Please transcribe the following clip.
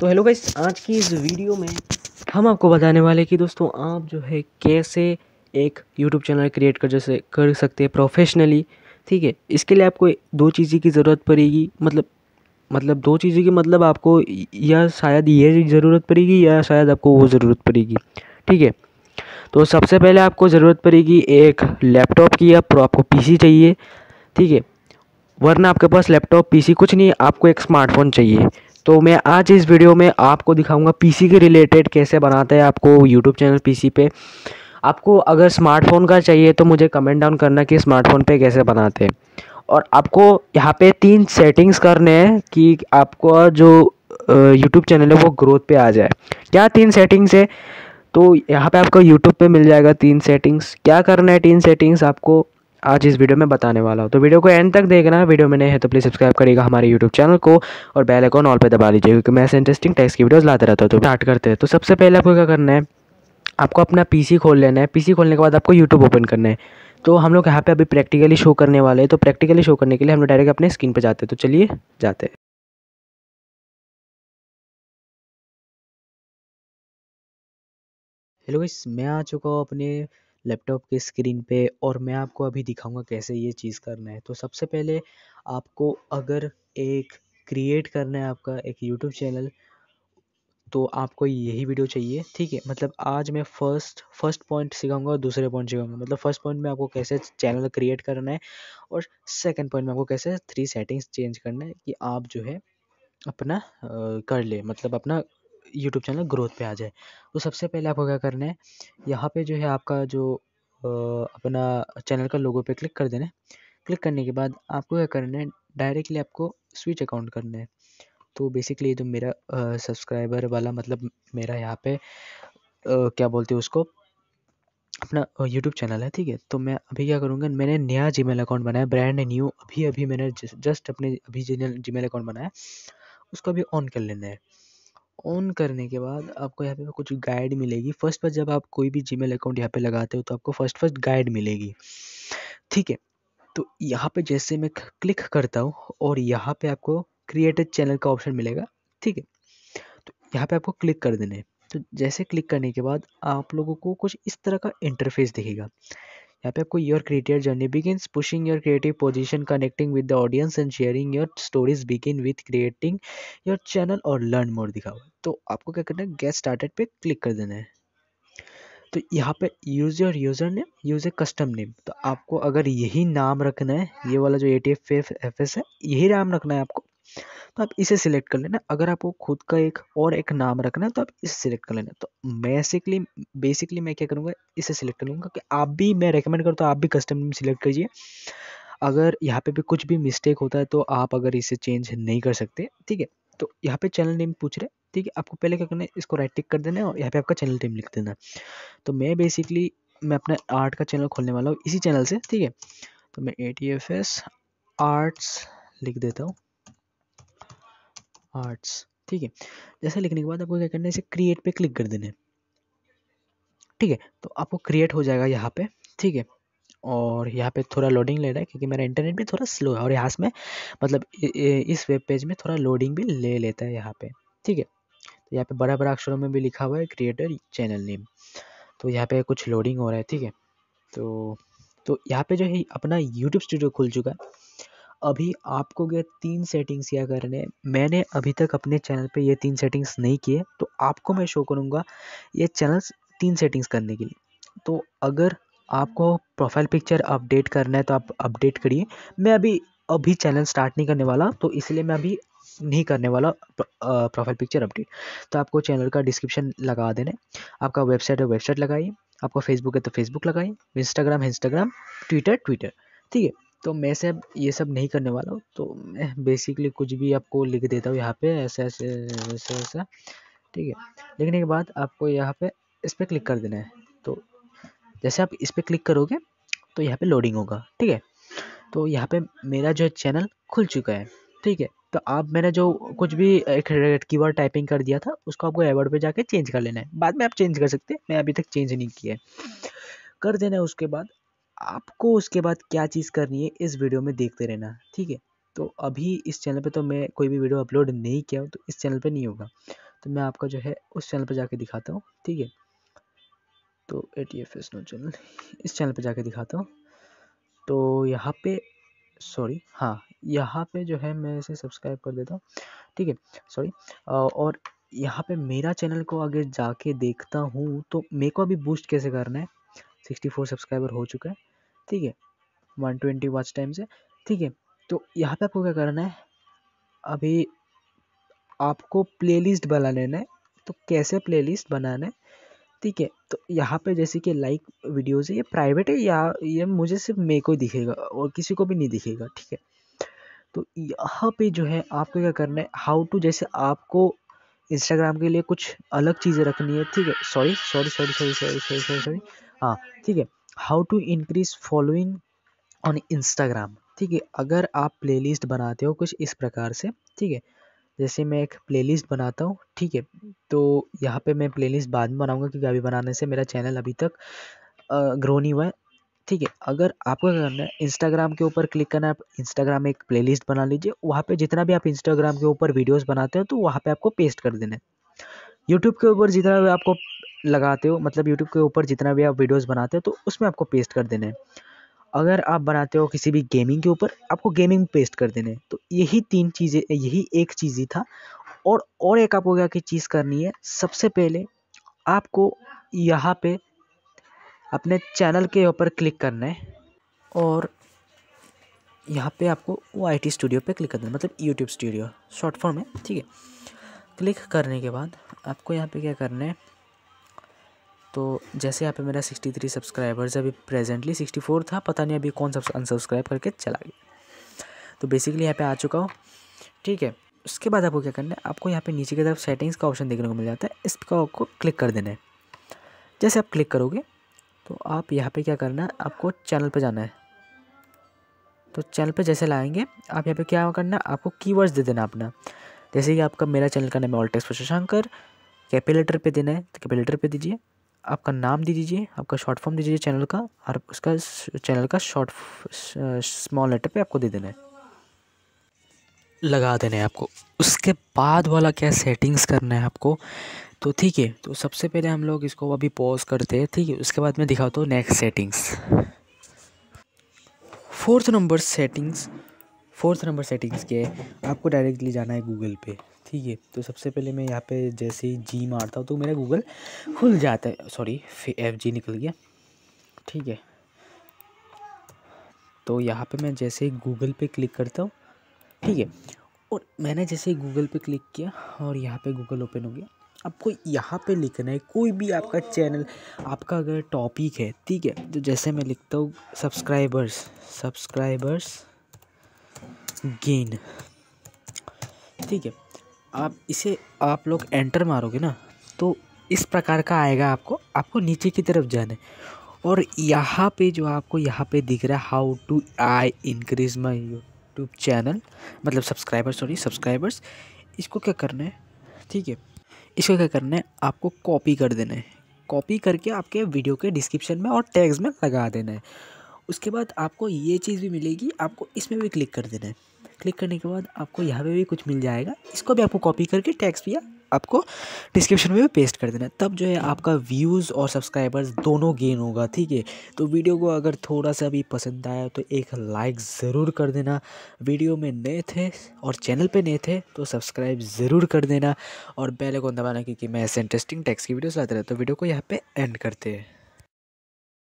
तो hello guys आज की इस वीडियो में हम आपको बताने वाले कि दोस्तों आप जो है कैसे एक यूट्यूब चैनल क्रिएट कर जैसे कर सकते हैं प्रोफेशनली ठीक है इसके लिए आपको दो चीज़ें की ज़रूरत पड़ेगी मतलब मतलब दो चीज़ें की मतलब आपको या शायद ये ज़रूरत पड़ेगी या शायद आपको वो ज़रूरत पड़ेगी ठीक है तो सबसे पहले आपको ज़रूरत पड़ेगी एक लैपटॉप की या आपको पीसी चाहिए ठीक है वरना आपके पास लैपटॉप पीसी कुछ नहीं आपको एक स्मार्टफोन चाहिए तो मैं आज इस वीडियो में आपको दिखाऊंगा पीसी के रिलेटेड कैसे बनाते हैं आपको यूट्यूब चैनल पीसी पे आपको अगर स्मार्टफोन का चाहिए तो मुझे कमेंट डाउन करना कि स्मार्टफोन पे कैसे बनाते हैं और आपको यहाँ पे तीन सेटिंग्स करने हैं कि आपका जो यूट्यूब चैनल है वो ग्रोथ पर आ जाए क्या तीन सेटिंग्स है तो यहाँ पर आपको यूट्यूब पर मिल जाएगा तीन सेटिंग्स क्या करना है तीन सेटिंग्स आपको आज इस वीडियो में बताने वाला हूँ तो वीडियो को एंड तक देखना वीडियो में नहीं है तो प्लीज़ सब्सक्राइब करिएगा हमारे यूट्यूब चैनल को और बेल आइकॉन ऑल पे दबा लीजिए क्योंकि मैं ऐसे इंटरेस्टिंग टेक्स की वीडियोस लाते रहता हूँ तो स्टार्ट करते हैं तो सबसे पहले आपको क्या करना है आपको अपना पी खोल लेना है पी खोलने के बाद आपको यूट्यूब ओपन करना है तो हम लोग यहाँ पे अभी प्रैक्टिकली शो करने वाले हैं तो प्रैक्टिकली शो करने के लिए हम लोग डायरेक्ट अपने स्क्रीन पर जाते हैं तो चलिए जाते हैं हेलो गाइस मैं आ चुका हूँ अपने लैपटॉप के स्क्रीन पे और मैं आपको अभी दिखाऊंगा कैसे ये चीज़ करना है तो सबसे पहले आपको अगर एक क्रिएट करना है आपका एक यूट्यूब चैनल तो आपको यही वीडियो चाहिए ठीक है मतलब आज मैं फर्स्ट फर्स्ट पॉइंट सिखाऊंगा और दूसरे पॉइंट सिखाऊंगा मतलब फर्स्ट पॉइंट में आपको कैसे चैनल क्रिएट करना है और सेकंड पॉइंट में आपको कैसे थ्री सेटिंग्स चेंज करना है कि आप जो है अपना आ, कर ले मतलब अपना यूट्यूब चैनल ग्रोथ पे आ जाए तो सबसे पहले आपको क्या करना है यहाँ पे जो है आपका जो अपना चैनल का लोगो पे क्लिक कर देना है क्लिक करने के बाद आपको क्या करना है डायरेक्टली आपको स्विच अकाउंट करना है तो बेसिकली जो मेरा सब्सक्राइबर वाला मतलब मेरा यहाँ पे आ, क्या बोलते हैं उसको अपना यूट्यूब चैनल है ठीक है तो मैं अभी क्या करूँगा मैंने नया जी अकाउंट बनाया ब्रांड न्यू अभी अभी मैंने जस्ट अपने अभी जी अकाउंट बनाया उसको अभी ऑन कर लेना है ऑन करने के बाद आपको यहाँ पे कुछ गाइड मिलेगी फर्स्ट पर जब आप कोई भी जीमेल अकाउंट यहाँ पे लगाते हो तो आपको फर्स्ट फर्स्ट गाइड मिलेगी ठीक है तो यहाँ पे जैसे मैं क्लिक करता हूँ और यहाँ पे आपको क्रिएटेड चैनल का ऑप्शन मिलेगा ठीक है तो यहाँ पे आपको क्लिक कर देना है तो जैसे क्लिक करने के बाद आप लोगों को कुछ इस तरह का इंटरफेस दिखेगा यहाँ पे आपको your creative journey begin pushing your creative position connecting with the audience and sharing your stories begin with creating your channel और लर्न मोर दिखा हुआ तो आपको क्या करना है गेट स्टार्टेड पे क्लिक कर देना है तो यहाँ पे use your user name use a custom name तो आपको अगर यही नाम रखना है ये वाला जो A T F F S है यही नाम रखना है आपको तो आप इसे सिलेक्ट कर लेना अगर आपको खुद का एक और एक नाम रखना है तो आप इसे सिलेक्ट कर लेना तो बेसिकली बेसिकली मैं क्या करूँगा इसे सिलेक्ट कर लूँगा कि आप भी मैं रेकमेंड करता हूँ आप भी कस्टम नेम सिलेक्ट करिए अगर यहाँ पे भी कुछ भी मिस्टेक होता है तो आप अगर इसे चेंज नहीं कर सकते ठीक है तो यहाँ पे चैनल नेम पूछ रहे ठीक है आपको पहले क्या करना है इसको राइट टिक कर देना है और यहाँ पे आपका चैनल नेम लिख देना है तो मैं बेसिकली मैं अपना आर्ट का चैनल खोलने वाला हूँ इसी चैनल से ठीक है तो मैं A T F S arts लिख देता हूँ आर्ट्स ठीक है जैसे लिखने के बाद आपको क्या करना है इसे क्रिएट पे क्लिक कर देना है ठीक है तो आपको क्रिएट हो जाएगा यहाँ पे ठीक है और यहाँ पे थोड़ा लोडिंग ले रहा है क्योंकि मेरा इंटरनेट भी थोड़ा स्लो है और यहाँ से मतलब इस वेब पेज में थोड़ा लोडिंग भी ले लेता है यहाँ पे ठीक है तो यहाँ पे बड़ा बड़ा अक्षरों में भी लिखा हुआ है क्रिएटर चैनल नेम तो यहाँ पे कुछ लोडिंग हो रहा है ठीक है तो तो यहाँ पे जो है अपना यूट्यूब स्टूडियो खुल चुका है अभी आपको गया तीन सेटिंग्स क्या करने मैंने अभी तक अपने चैनल पे ये तीन सेटिंग्स नहीं किए तो आपको मैं शो करूँगा ये चैनल्स तीन सेटिंग्स करने के लिए तो अगर आपको प्रोफाइल पिक्चर अपडेट करना है तो आप अपडेट करिए मैं अभी अभी चैनल स्टार्ट नहीं करने वाला तो इसलिए मैं अभी नहीं करने वाला प्रोफाइल पिक्चर अपडेट तो आपको चैनल का डिस्क्रिप्शन लगा देना है आपका वेबसाइट है वेबसाइट लगाइए आपका फेसबुक है तो फेसबुक लगाइए इंस्टाग्राम है इंस्टाग्राम ट्विटर ट्विटर ठीक है तो मैं अब ये सब नहीं करने वाला हूँ तो मैं बेसिकली कुछ भी आपको लिख देता हूँ यहाँ पे ऐसे ऐसे ऐसे ऐसा ठीक है लिखने के बाद आपको यहाँ पे इस पर क्लिक कर देना है तो जैसे आप इस पर क्लिक करोगे तो यहाँ पे लोडिंग होगा ठीक है तो यहाँ पे मेरा जो चैनल खुल चुका है ठीक है तो आप मैंने जो कुछ भी एक कीवर्ड टाइपिंग कर दिया था उसको आपको एवर्ड पे जाके चेंज कर लेना है बाद में आप चेंज कर सकते हैं मैं अभी तक चेंज नहीं किया है कर देना है उसके बाद आपको उसके बाद क्या चीज़ करनी है इस वीडियो में देखते रहना ठीक है तो अभी इस चैनल पे तो मैं कोई भी वीडियो अपलोड नहीं किया हूँ तो इस चैनल पे नहीं होगा तो मैं आपका जो है उस चैनल पे जाके दिखाता हूँ ठीक है तो A T F S no channel इस चैनल पे जाके दिखाता हूँ तो यहाँ पे सॉरी हाँ यहाँ पे जो है मैं इसे सब्सक्राइब कर देता हूँ ठीक है सॉरी और यहाँ पर मेरा चैनल को अगर जाके देखता हूँ तो मेरे को अभी बूस्ट कैसे करना है सिक्सटी फोर सब्सक्राइबर हो चुका है ठीक है वन ट्वेंटी वॉच टाइम से ठीक है तो यहाँ पे आपको क्या करना है अभी आपको प्लेलिस्ट बना लेना है तो कैसे प्लेलिस्ट बनाना है ठीक है तो यहाँ पे जैसे कि लाइक वीडियोस है ये प्राइवेट है या ये मुझे सिर्फ मे को दिखेगा और किसी को भी नहीं दिखेगा ठीक है तो यहाँ पे जो है आपको क्या करना है हाउ टू जैसे आपको इंस्टाग्राम के लिए कुछ अलग चीज़ें रखनी है ठीक है sorry sorry sorry sorry sorry sorry sorry sorry हाँ ठीक है how to increase following on Instagram ठीक है अगर आप प्लेलिस्ट बनाते हो कुछ इस प्रकार से ठीक है जैसे मैं एक प्लेलिस्ट बनाता हूँ ठीक है तो यहाँ पे मैं प्लेलिस्ट बाद में बनाऊँगा क्योंकि अभी बनाने से मेरा चैनल अभी तक ग्रो नहीं हुआ है ठीक है अगर आपको क्या करना है इंस्टाग्राम के ऊपर क्लिक करना है आप इंस्टाग्राम में एक प्लेलिस्ट बना लीजिए वहाँ पे जितना भी आप इंस्टाग्राम के ऊपर वीडियोस बनाते हो तो वहाँ पे आपको पेस्ट कर देना है यूट्यूब के ऊपर जितना भी आपको लगाते हो मतलब यूट्यूब के ऊपर जितना भी आप वीडियोस बनाते हो तो उसमें आपको पेस्ट कर देना है अगर आप बनाते हो किसी भी गेमिंग के ऊपर आपको गेमिंग पेस्ट कर देने तो यही तीन चीज़ें यही एक चीज़ ही था और और एक आपको क्या चीज़ करनी है सबसे पहले आपको यहाँ पे अपने चैनल के ऊपर क्लिक करना है और यहाँ पे आपको वो आई टी स्टूडियो पे क्लिक कर देना मतलब यूट्यूब स्टूडियो शॉर्ट फॉर्म है ठीक है क्लिक करने के बाद आपको यहाँ पे क्या करना है तो जैसे यहाँ पे मेरा 63 सब्सक्राइबर्स अभी प्रेजेंटली 64 था पता नहीं अभी कौन सा अनसब्सक्राइब करके चला गया तो बेसिकली यहाँ पे आ चुका हो ठीक है उसके बाद आपको क्या करना है आपको यहाँ पे नीचे की तरफ सेटिंग्स का ऑप्शन देखने को मिल जाता है इस पर आपको क्लिक कर देना है जैसे आप क्लिक करोगे तो आप यहाँ पर क्या करना है आपको चैनल पर जाना है तो चैनल पर जैसे लाएंगे आप यहाँ पर क्या करना है आपको की दे देना अपना जैसे कि आपका मेरा चैनल का नाम है ऑल्टेक्स शंकर कैपिलेटर पे देना है तो कैपिलेटर पे दीजिए आपका नाम दे दीजिए आपका शॉर्ट फॉर्म दे दीजिए चैनल का और उसका चैनल का शॉर्ट स्मॉल लेटर पे आपको दे देना है लगा देना है आपको उसके बाद वाला क्या सेटिंग्स करना है आपको तो ठीक है तो सबसे पहले हम लोग इसको अभी पॉज करते हैं ठीक है उसके बाद मैं दिखाता हूँ next settings fourth number settings fourth number settings के आपको डायरेक्टली जाना है गूगल पे ठीक है तो सबसे पहले मैं यहाँ पे जैसे ही जी मारता हूँ तो मेरा गूगल खुल जाता है सॉरी एफ जी निकल गया ठीक है तो यहाँ पे मैं जैसे ही गूगल पे क्लिक करता हूँ ठीक है और मैंने जैसे ही गूगल पे क्लिक किया और यहाँ पे गूगल ओपन हो गया आपको यहाँ पे लिखना है कोई भी आपका चैनल आपका अगर टॉपिक है ठीक है तो जैसे मैं लिखता हूँ सब्सक्राइबर्स सब्सक्राइबर्स गेन ठीक है आप इसे आप लोग एंटर मारोगे ना तो इस प्रकार का आएगा आपको आपको नीचे की तरफ जाना है और यहाँ पे जो आपको यहाँ पे दिख रहा है how to I increase my YouTube channel मतलब सब्सक्राइबर सॉरी सब्सक्राइबर्स इसको क्या करना है ठीक है इसको क्या करना है आपको कॉपी कर देना है कॉपी करके आपके वीडियो के डिस्क्रिप्शन में और टैग्स में लगा देना है उसके बाद आपको ये चीज़ भी मिलेगी आपको इसमें भी क्लिक कर देना है क्लिक करने के बाद आपको यहाँ पे भी कुछ मिल जाएगा इसको भी आपको कॉपी करके टैक्स भी आपको डिस्क्रिप्शन में भी पेस्ट कर देना है तब जो है आपका व्यूज़ और सब्सक्राइबर्स दोनों गेन होगा ठीक है तो वीडियो को अगर थोड़ा सा भी पसंद आया तो एक लाइक ज़रूर कर देना वीडियो में नए थे और चैनल पे नए थे तो सब्सक्राइब ज़रूर कर देना और बेल आइकन दबाना क्योंकि मैं ऐसे इंटरेस्टिंग टैक्स की वीडियोस लाते रहता तो वीडियो को यहाँ पर एंड करते हैं